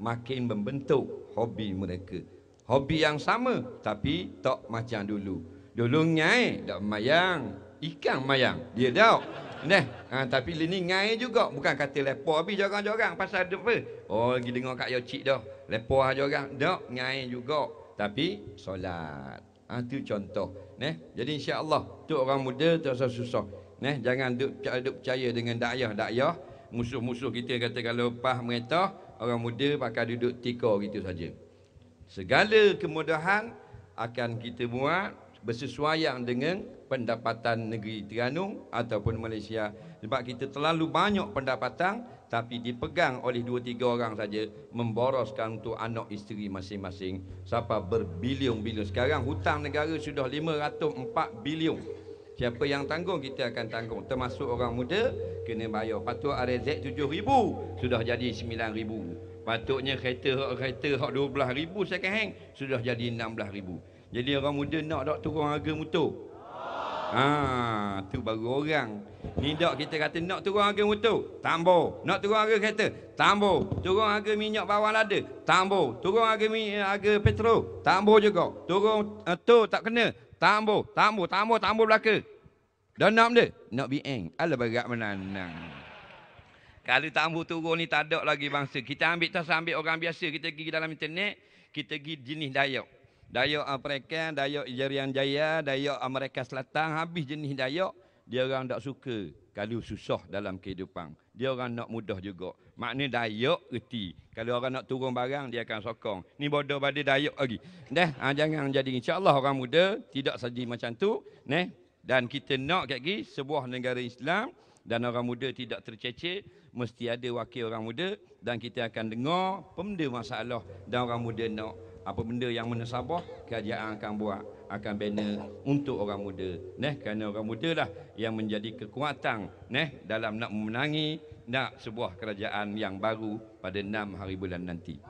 makin membentuk hobi mereka. Hobi yang sama tapi tak macam dulu. Dulu ngai dak mayang, ikan mayang. Dia dak. Neh, ha, tapi ini ngai juga bukan kata lepo habis jorang-jorang pasal apa? Oh, lagi dengar kat yo cik dah. Lepo aja ah orang. Dak ngai juga tapi solat. Ha, itu contoh. Neh, jadi insya-Allah tu orang muda tak usah susah. Neh, jangan duk, duk percaya dengan dakyah-dakyah musuh-musuh kita kata kalau pas meretah orang muda pakai duduk tika gitu saja. Segala kemudahan akan kita buat bersesuaian dengan pendapatan negeri Terengganu ataupun Malaysia sebab kita terlalu banyak pendapatan tapi dipegang oleh dua tiga orang saja memboroskan untuk anak isteri masing-masing sampai berbilion-bilion sekarang hutang negara sudah 504 bilion Siapa yang tanggung kita akan tanggung Termasuk orang muda kena bayar Patut RZ 7000 sudah jadi 9000 Patutnya kereta-kereta hak 12000 second hand Sudah jadi 16000 Jadi orang muda nak tak turun harga motor Ah, tu baru orang. Ni dak kita kata nak turun harga motor, tambah. Nak turun harga kereta, tambah. Turun harga minyak bawang lada, tambah. Turun harga harga petrol, tambah juga. Turun uh, tu tak kena, tak ambuh, tak ambuh, tak ambuh, tak ambuh belaka. Dan nak dia Nak bieng. Alah berat menanang. Kalau tak ambuh turun ni tak ada lagi bangsa. Kita ambil tak ambil orang biasa. Kita pergi dalam internet, kita pergi jenis dayak. Dayak Amerika, ah, dayak Jerian Jaya, dayak Amerika Selatan. Habis jenis dayak, dia orang tak suka kalau susah dalam kehidupan. Dia orang nak mudah juga. Maknanya dayak reti. Kalau orang nak turun barang, dia akan sokong. Ni bodoh pada dayak lagi. Neh, ha, jangan jadi. Insya Allah orang muda tidak saja macam tu. neh. dan kita nak kat lagi sebuah negara Islam dan orang muda tidak tercecer. Mesti ada wakil orang muda dan kita akan dengar pemuda masalah dan orang muda nak apa benda yang menesabah kerajaan akan buat akan bina untuk orang muda neh kerana orang muda lah yang menjadi kekuatan neh dalam nak memenangi nak sebuah kerajaan yang baru pada enam hari bulan nanti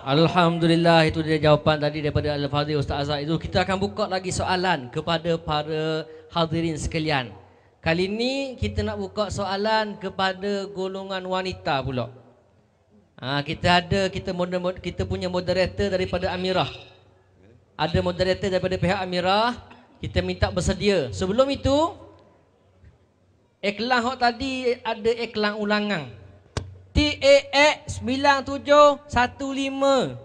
Alhamdulillah itu dia jawapan tadi daripada Al-Fadhil Ustaz Azhar itu kita akan buka lagi soalan kepada para hadirin sekalian kali ini kita nak buka soalan kepada golongan wanita pula Ha, kita ada kita moder- kita punya moderator daripada Amirah ada moderator daripada pihak Amira, kita minta bersedia sebelum itu iklan hok tadi ada iklan ulangan TAX 9715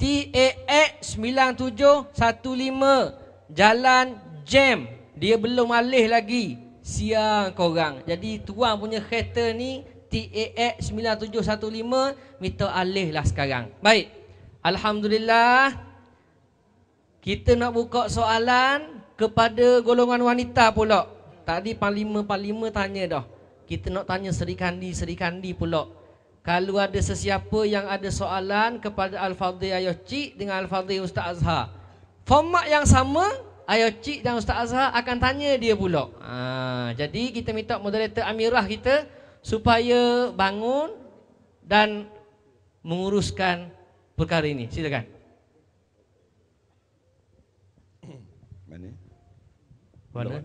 TAX 9715 Jalan Jam Dia belum alih lagi Siang korang Jadi tuan punya kereta ni TAX 9715 Minta alih lah sekarang Baik Alhamdulillah kita nak buka soalan kepada golongan wanita pula. Tadi parlimen-parlimen tanya dah. Kita nak tanya Seri Kandi-Seri Kandi pula. Kalau ada sesiapa yang ada soalan kepada Al-Fadhil Ayah Cik dengan Al-Fadhil Ustaz Azhar. Format yang sama, Ayah Cik dan Ustaz Azhar akan tanya dia pula. Ha, jadi kita minta moderator Amirah kita supaya bangun dan menguruskan perkara ini. Silakan. Mana?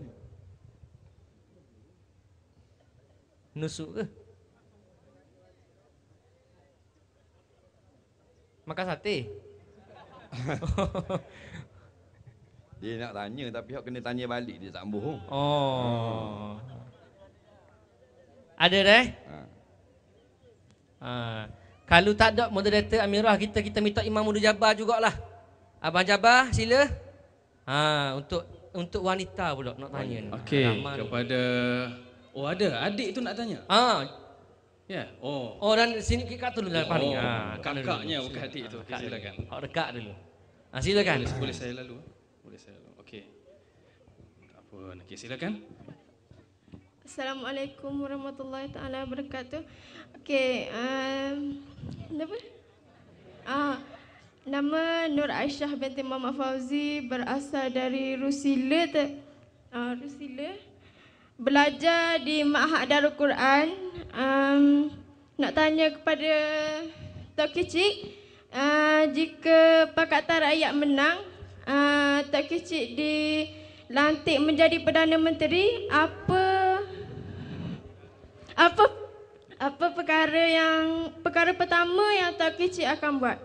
Nusuk ke? Makan sate? dia nak tanya tapi awak kena tanya balik dia tak bohong. Oh. Hmm. Ada dah? Eh? Ha. ha. Kalau tak ada moderator Amirah kita kita minta Imam Muda Jabar jugaklah. Abang Jabar sila. Ha untuk untuk wanita pula nak tanya ni. Okey, kepada Oh ada, adik tu nak tanya. Ha. Ya. Yeah. Oh. Oh dan sini kita tu dulu lah ni. Oh, ha, kakaknya bukan adik tu. Okay, silakan. kak oh, dekat dulu. Ha, silakan. Boleh, boleh saya lalu? Boleh saya lalu. Okey. Tak apa. Okey, silakan. Assalamualaikum warahmatullahi taala wabarakatuh. Okey, um, apa? Ah, Nama Nur Aisyah binti Mama Fauzi berasal dari Rusila. Uh, Rusila. Belajar di Ma'ahad Darul Quran. Um, nak tanya kepada Tok Kecik, uh, jika Pakatan Rakyat menang, uh, Tok Kecik dilantik menjadi Perdana Menteri, apa apa apa perkara yang perkara pertama yang Tok Kecik akan buat?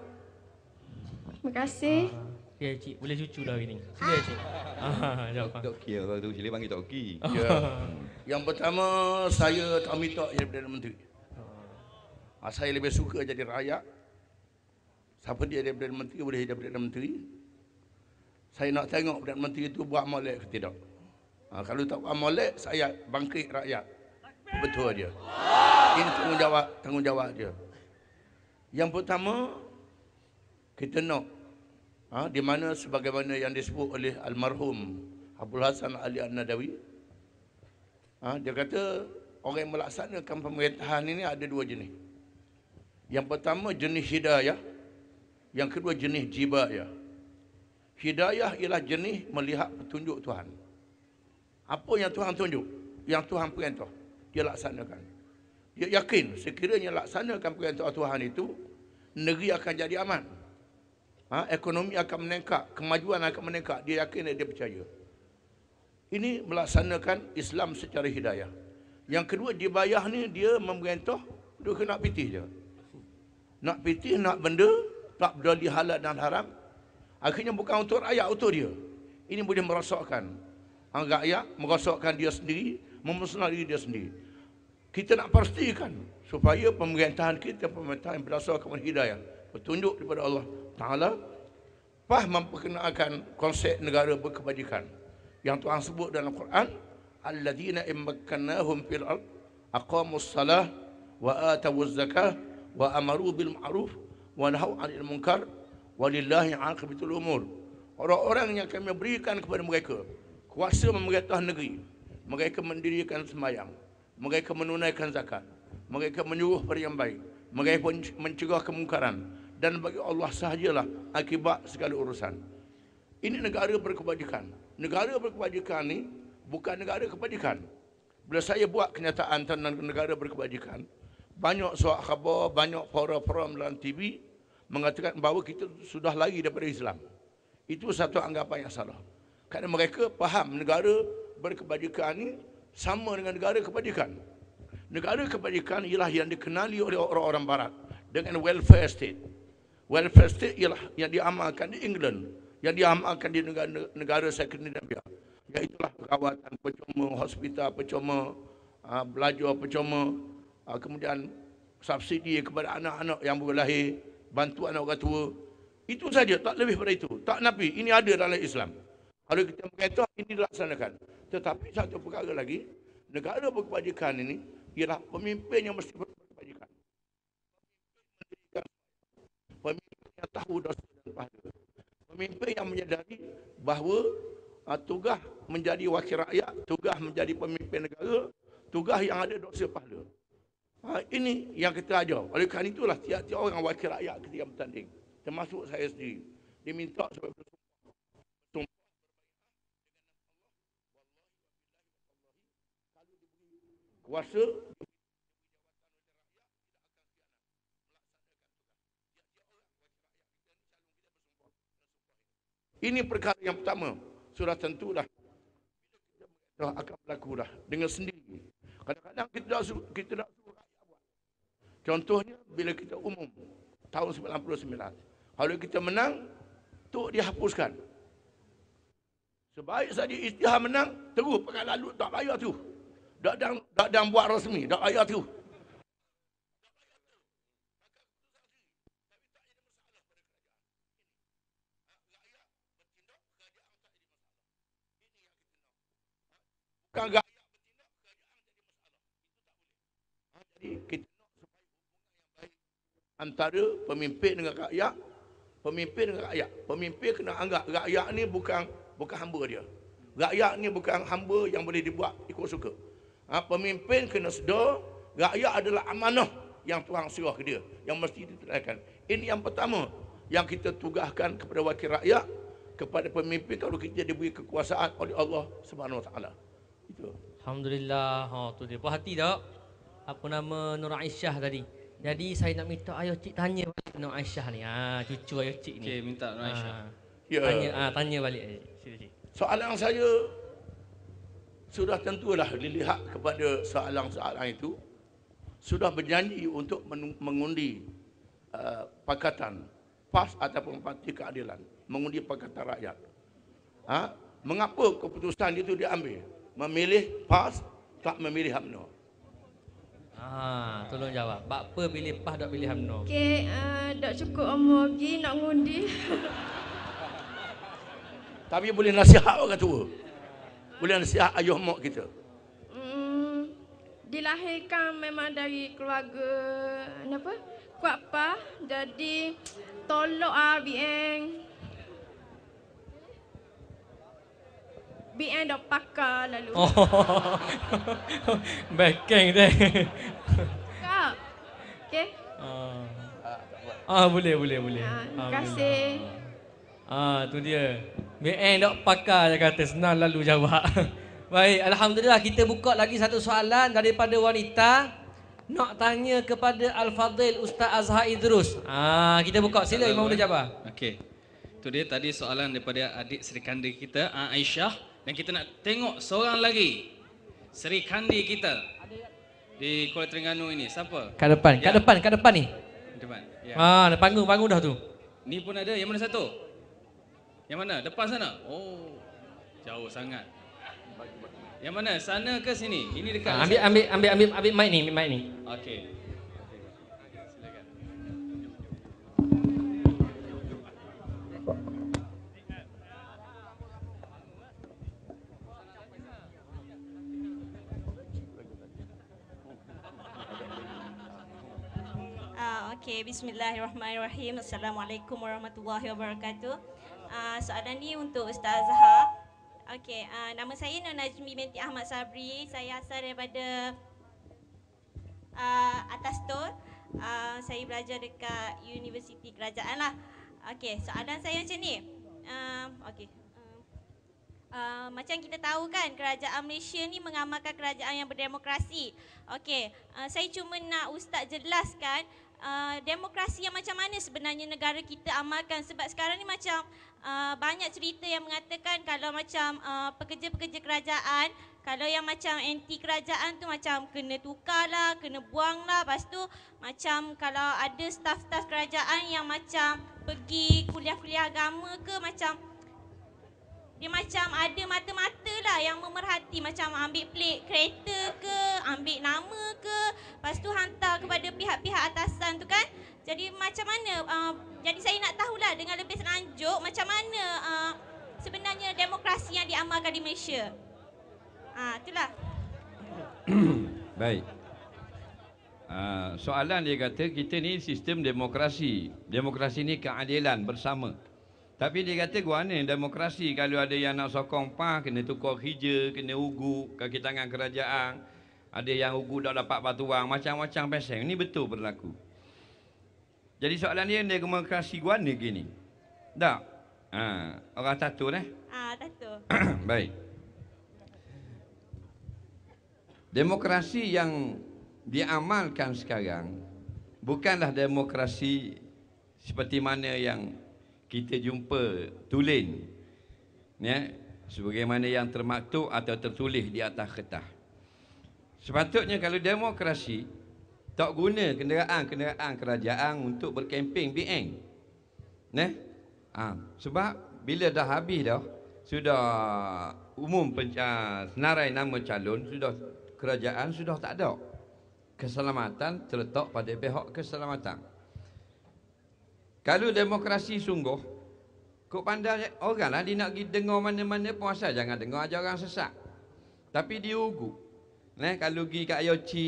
Terima kasih. Uh, cik. Boleh cucu dah hari ni. Sila, cik. Ah. Ah, Tok Ki, orang tu sila panggil Tok Ki. Ya. Hmm. Yang pertama, saya tak minta jadi Perdana Menteri. Saya lebih suka jadi rakyat. Siapa dia jadi Perdana Menteri, boleh jadi Perdana Menteri. Saya nak tengok Perdana Menteri itu buat molek ke tidak. Ha, kalau tak buat molek saya bangkit rakyat. Betul dia. Ini tanggungjawab, tanggungjawab dia. Yang pertama, kita nak ha, di mana sebagaimana yang disebut oleh almarhum Abdul Hasan Ali An-Nadawi ha, dia kata orang yang melaksanakan pemerintahan ini ada dua jenis yang pertama jenis hidayah yang kedua jenis jibayah hidayah ialah jenis melihat petunjuk Tuhan apa yang Tuhan tunjuk yang Tuhan perintah dia laksanakan dia yakin sekiranya laksanakan perintah Tuhan itu negeri akan jadi aman ha, ekonomi akan meningkat, kemajuan akan meningkat. Dia yakin dia percaya. Ini melaksanakan Islam secara hidayah. Yang kedua, di bayah ni dia memerintah, dia kena pitih je. Nak pitih, nak benda, tak berdali halal dan haram. Akhirnya bukan untuk rakyat, untuk dia. Ini boleh merosakkan. ayat merosokkan dia sendiri, memusnah diri dia sendiri. Kita nak pastikan supaya pemerintahan kita, pemerintahan berdasarkan hidayah. Petunjuk daripada Allah Ta'ala PAH memperkenalkan konsep negara berkebajikan yang Tuhan sebut dalam Quran alladziina imkannahum fil ard aqamus salah wa atawuz zakah wa amaru bil ma'ruf wa nahau 'anil munkar walillahi 'aqibatul umur orang-orang yang kami berikan kepada mereka kuasa memerintah negeri mereka mendirikan semayang, mereka menunaikan zakat mereka menyuruh pada yang baik mereka mencegah kemungkaran dan bagi Allah sahajalah akibat segala urusan. Ini negara berkebajikan. Negara berkebajikan ni bukan negara kebajikan. Bila saya buat kenyataan tentang negara berkebajikan, banyak suara khabar, banyak para forum dalam TV mengatakan bahawa kita sudah lari daripada Islam. Itu satu anggapan yang salah. Kerana mereka faham negara berkebajikan ini sama dengan negara kebajikan. Negara kebajikan ialah yang dikenali oleh orang-orang barat dengan welfare state welfare state ialah yang diamalkan di England, yang diamalkan di negara-negara Scandinavia. Iaitulah perawatan percuma, hospital percuma, ah, belajar percuma, ah, kemudian subsidi kepada anak-anak yang berlahir, lahir, bantu anak orang tua. Itu saja, tak lebih daripada itu. Tak nabi, ini ada dalam Islam. Kalau kita berkata, ini dilaksanakan. Tetapi satu perkara lagi, negara berkebajikan ini ialah pemimpin yang mesti berkebajikan pemimpin yang tahu dosa dan pahala. Pemimpin yang menyedari bahawa uh, tugas menjadi wakil rakyat, tugas menjadi pemimpin negara, tugas yang ada dosa pahala. Ha, ini yang kita ajar. Oleh kerana itulah tiap-tiap orang wakil rakyat ketika bertanding. Termasuk saya sendiri. Diminta supaya bersumpah. Bersumpah. kuasa, Ini perkara yang pertama. Sudah tentulah. Kita akan berlaku dah. Dengan sendiri. Kadang-kadang kita dah suruh, kita dah suruh Contohnya, bila kita umum. Tahun 99. Kalau kita menang, tu dihapuskan. Sebaik saja istihar menang, terus pakai lalu tak payah tu. tak dadang buat resmi, tak payah tu. antara pemimpin dengan rakyat pemimpin dengan rakyat pemimpin kena anggap rakyat ni bukan bukan hamba dia rakyat ni bukan hamba yang boleh dibuat ikut suka ha, pemimpin kena sedar rakyat adalah amanah yang tuang serah ke dia yang mesti ditunaikan ini yang pertama yang kita tugaskan kepada wakil rakyat kepada pemimpin kalau kita diberi kekuasaan oleh Allah Subhanahu Wa Taala. Itu. Alhamdulillah. Ha oh, tu dia. Perhati tak? Apa nama Nur Aisyah tadi? Jadi saya nak minta ayah cik tanya balik Nur Aisyah ni. Ha, cucu ayah cik ni. Okey, minta Nur ah. Aisyah. Ha, ya. Tanya, ha, tanya balik. Sila, cik. Soalan saya sudah tentulah dilihat kepada soalan-soalan itu sudah berjanji untuk mengundi uh, pakatan PAS ataupun Parti Keadilan mengundi pakatan rakyat. Ha? Mengapa keputusan itu diambil? Memilih PAS tak memilih UMNO? Ha, tolong jawab. Bak apa pilih PAH dak pilih UMNO? Okey, dak eh, uh, cukup umur lagi nak ngundi. Tapi boleh nasihat orang tua. Boleh nasihat ayah mak kita. Hmm, dilahirkan memang dari keluarga apa? Kuat PAH. Jadi tolong ah BN BN dah pakar lalu. Oh. Backing deh. Kak. Okay. Uh. Ah. ah boleh boleh boleh. Ah, terima kasih. Ah tu dia. BN dok pakar dia kata senang lalu jawab. Baik, alhamdulillah kita buka lagi satu soalan daripada wanita nak tanya kepada Al-Fadil Ustaz Azhar Idrus. Ah kita buka sila Imam boleh jawab. Okey. Tu dia tadi soalan daripada adik serikanda kita ah, Aisyah. Dan kita nak tengok seorang lagi. Seri Kandi kita. Di Kuala Terengganu ini. Siapa? Kat depan. Kat ya. depan. Kat depan ni. Depan. Ya. Ha, ada panggung. Panggung dah tu. Ni pun ada. Yang mana satu? Yang mana? Depan sana? Oh. Jauh sangat. Yang mana? Sana ke sini? Ini dekat. Ha, ambil, ambil, ambil, ambil, ambil mic ni. Ambil mic ni. Okey. Okey, bismillahirrahmanirrahim. Assalamualaikum warahmatullahi wabarakatuh. Uh, soalan ni untuk Ustaz Zahar. Okey, uh, nama saya Nur Najmi binti Ahmad Sabri. Saya asal daripada uh, Atas Tor. Uh, saya belajar dekat Universiti Kerajaan lah. Okey, soalan saya macam ni. Uh, Okey. Uh, macam kita tahu kan kerajaan Malaysia ni mengamalkan kerajaan yang berdemokrasi. Okey, uh, saya cuma nak ustaz jelaskan uh, demokrasi yang macam mana sebenarnya negara kita amalkan sebab sekarang ni macam uh, banyak cerita yang mengatakan kalau macam uh, pekerja-pekerja kerajaan kalau yang macam anti kerajaan tu macam kena tukarlah, kena buanglah. Lepas tu macam kalau ada staf-staf kerajaan yang macam pergi kuliah-kuliah agama ke macam dia macam ada mata-mata lah yang memerhati macam ambil plate kereta ke, ambil nama ke, lepas tu hantar kepada pihak-pihak atasan tu kan. Jadi macam mana, uh, jadi saya nak tahulah dengan lebih selanjut macam mana uh, sebenarnya demokrasi yang diamalkan di Malaysia. Uh, itulah. Baik. Uh, soalan dia kata kita ni sistem demokrasi. Demokrasi ni keadilan bersama. Bersama. Tapi dia kata gua ni demokrasi kalau ada yang nak sokong PAH kena tukar hija, kena ugu kaki tangan kerajaan. Ada yang ugu dah dapat patuang, macam-macam pesen. Ini betul berlaku. Jadi soalan dia demokrasi gua ni gini. Tak. Ha, orang tatu eh? Ah, tatu. Baik. Demokrasi yang diamalkan sekarang bukanlah demokrasi seperti mana yang kita jumpa tulen ya sebagaimana yang termaktub atau tertulis di atas kertas sepatutnya kalau demokrasi tak guna kenderaan-kenderaan kerajaan untuk berkemping BN ya. neh. ha. sebab bila dah habis dah sudah umum pencah, senarai nama calon sudah kerajaan sudah tak ada keselamatan terletak pada pihak keselamatan kalau demokrasi sungguh, kau pandai orang lah, dia nak pergi dengar mana-mana pun asal, jangan dengar aja orang sesak. Tapi dia ugu. Nah, eh, kalau pergi kat Yochi,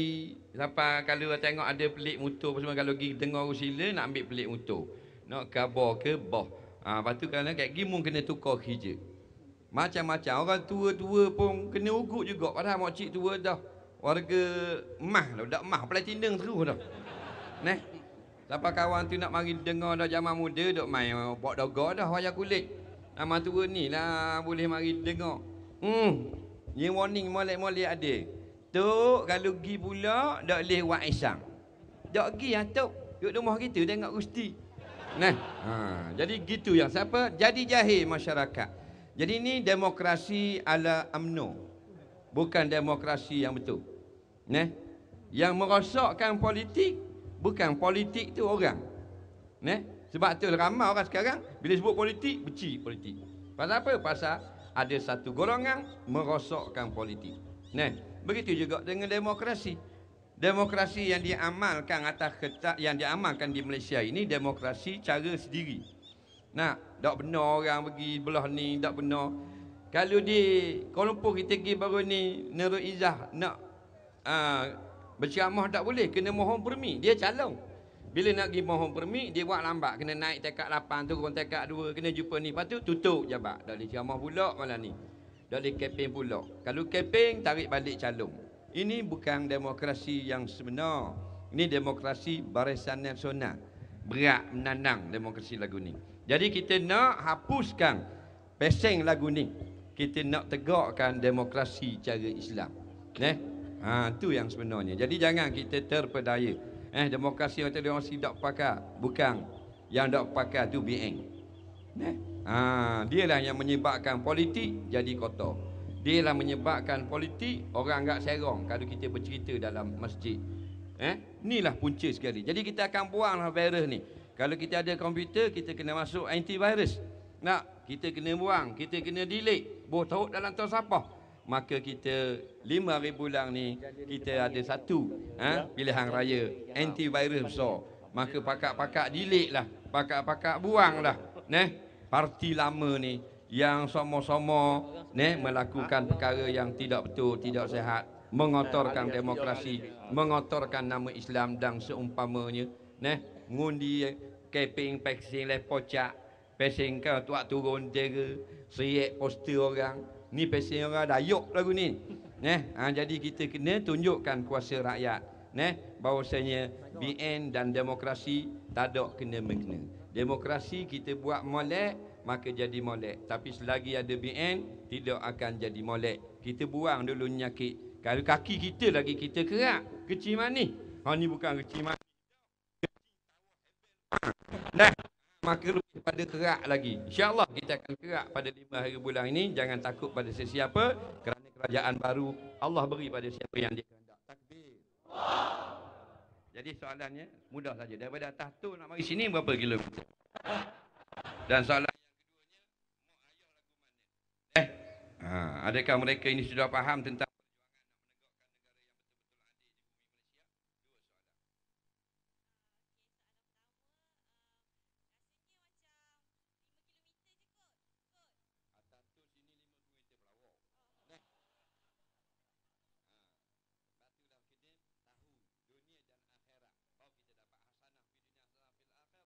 siapa kalau tengok ada pelik mutu, semua kalau pergi dengar usila, nak ambil pelik mutu. Nak kabar ke, boh. Ha, lepas tu kalau kat pergi, mung kena tukar hijau. Macam-macam, orang tua-tua pun kena ugu juga, padahal makcik tua dah. Warga mah, dah mah, pelatinang terus dah. Nah, Siapa kawan tu nak mari dengar dah zaman muda Duk main bok doga dah wajah kulit Nama tu ni lah boleh mari dengar Hmm Ni warning molek-molek ada Tok kalau pergi pula Tak boleh buat isyam Tak pergi lah Tok Duk rumah kita tengok rusti Nah, ha, jadi gitu yang siapa? Jadi jahil masyarakat. Jadi ini demokrasi ala amno, Bukan demokrasi yang betul. Nah, yang merosakkan politik Bukan politik tu orang. Ne? Sebab tu ramai orang sekarang bila sebut politik, benci politik. Pasal apa? Pasal ada satu golongan merosokkan politik. Ne? Begitu juga dengan demokrasi. Demokrasi yang diamalkan atas ketak yang diamalkan di Malaysia ini demokrasi cara sendiri. Nah, tak benar orang pergi belah ni, tak benar. Kalau di Kuala Lumpur kita pergi baru ni, Nurul izah nak uh, Berciamah tak boleh, kena mohon permit. Dia calon. Bila nak pergi mohon permit, dia buat lambat. Kena naik tekak 8, turun tekak 2, kena jumpa ni. Lepas tu tutup jabat. Tak boleh ciamah pula malam ni. Tak boleh keping pula. Kalau keping, tarik balik calon. Ini bukan demokrasi yang sebenar. Ini demokrasi barisan nasional. Berat menandang demokrasi lagu ni. Jadi kita nak hapuskan peseng lagu ni. Kita nak tegakkan demokrasi cara Islam. Neh. Okay. Ha, tu yang sebenarnya. Jadi jangan kita terpedaya. Eh, demokrasi macam dia masih tak pakar. Bukan. Yang tak pakar tu being. Neh, Ha, dia lah yang menyebabkan politik jadi kotor. Dia lah menyebabkan politik orang agak serong kalau kita bercerita dalam masjid. Eh? Inilah punca sekali. Jadi kita akan buanglah virus ni. Kalau kita ada komputer, kita kena masuk antivirus. Nak, kita kena buang, kita kena delete. Boh tahu dalam tahu siapa maka kita lima hari bulan ni kita ada satu ha? pilihan raya antivirus besar maka pakak-pakak delete lah pakak-pakak buang lah neh parti lama ni yang sama-sama neh melakukan perkara yang tidak betul tidak sehat mengotorkan demokrasi mengotorkan nama Islam dan seumpamanya neh ngundi keping pesing lepocak pesing ke tuak turun dia ke poster orang Ni pesen orang dayuk lagu ni. Neh, ha, jadi kita kena tunjukkan kuasa rakyat. Neh, bahawasanya BN dan demokrasi tak ada kena mengena. Demokrasi kita buat molek, maka jadi molek. Tapi selagi ada BN, tidak akan jadi molek. Kita buang dulu nyakit. Kalau kaki kita lagi kita kerak, kecil manis. Ha, ni bukan kecil manis. Neh maka lebih pada kerak lagi. Insya Allah kita akan kerak pada lima hari bulan ini. Jangan takut pada sesiapa kerana kerajaan baru Allah beri pada siapa yang dia dikehendak. Takbir. Jadi soalannya mudah saja. Daripada atas tu nak mari sini berapa kilometer? Dan soalan yang keduanya, eh, ha, adakah mereka ini sudah faham tentang